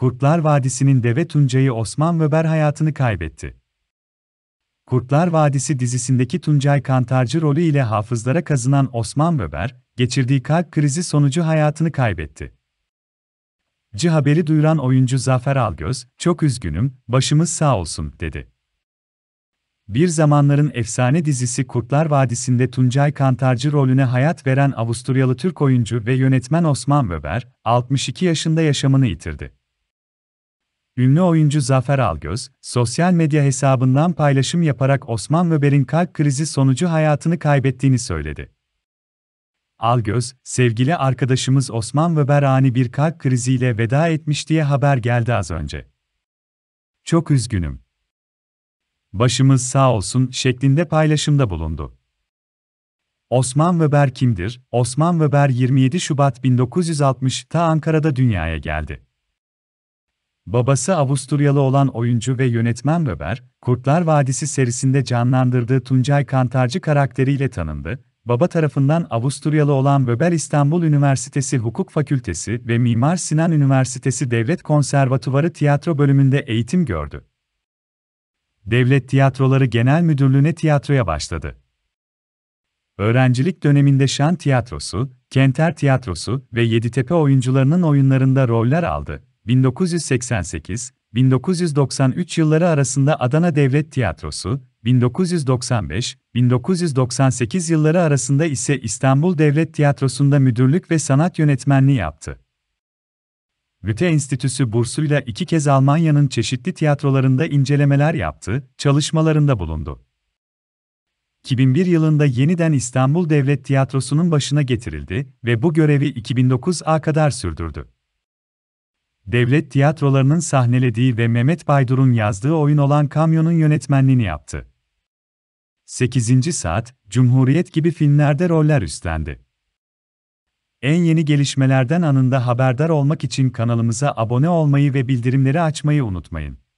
Kurtlar Vadisi'nin Deve Tuncay'ı Osman Vöber hayatını kaybetti. Kurtlar Vadisi dizisindeki Tuncay Kantarcı rolü ile hafızlara kazınan Osman Vöber, geçirdiği kalp krizi sonucu hayatını kaybetti. Cı haberi duyuran oyuncu Zafer Algöz, çok üzgünüm, başımız sağ olsun, dedi. Bir zamanların efsane dizisi Kurtlar Vadisi'nde Tuncay Kantarcı rolüne hayat veren Avusturyalı Türk oyuncu ve yönetmen Osman Vöber, 62 yaşında yaşamını yitirdi. Ünlü oyuncu Zafer Algöz, sosyal medya hesabından paylaşım yaparak Osman Öber'in kalp krizi sonucu hayatını kaybettiğini söyledi. Algöz, sevgili arkadaşımız Osman Öber ani bir kalp kriziyle veda etmiş diye haber geldi az önce. Çok üzgünüm. Başımız sağ olsun şeklinde paylaşımda bulundu. Osman Weber kimdir? Osman Weber 27 Şubat 1960'ta Ankara'da dünyaya geldi. Babası Avusturyalı olan oyuncu ve yönetmen Böber, Kurtlar Vadisi serisinde canlandırdığı Tuncay Kantarcı karakteriyle tanındı. Baba tarafından Avusturyalı olan Böber İstanbul Üniversitesi Hukuk Fakültesi ve Mimar Sinan Üniversitesi Devlet Konservatuvarı Tiyatro bölümünde eğitim gördü. Devlet Tiyatroları Genel Müdürlüğü'ne tiyatroya başladı. Öğrencilik döneminde Şan Tiyatrosu, Kenter Tiyatrosu ve Yeditepe oyuncularının oyunlarında roller aldı. 1988-1993 yılları arasında Adana Devlet Tiyatrosu, 1995-1998 yılları arasında ise İstanbul Devlet Tiyatrosu'nda müdürlük ve sanat yönetmenliği yaptı. Rüte Enstitüsü bursuyla iki kez Almanya'nın çeşitli tiyatrolarında incelemeler yaptı, çalışmalarında bulundu. 2001 yılında yeniden İstanbul Devlet Tiyatrosu'nun başına getirildi ve bu görevi 2009'a kadar sürdürdü devlet tiyatrolarının sahnelediği ve Mehmet Baydur'un yazdığı oyun olan Kamyon'un yönetmenliğini yaptı. 8. Saat, Cumhuriyet gibi filmlerde roller üstlendi. En yeni gelişmelerden anında haberdar olmak için kanalımıza abone olmayı ve bildirimleri açmayı unutmayın.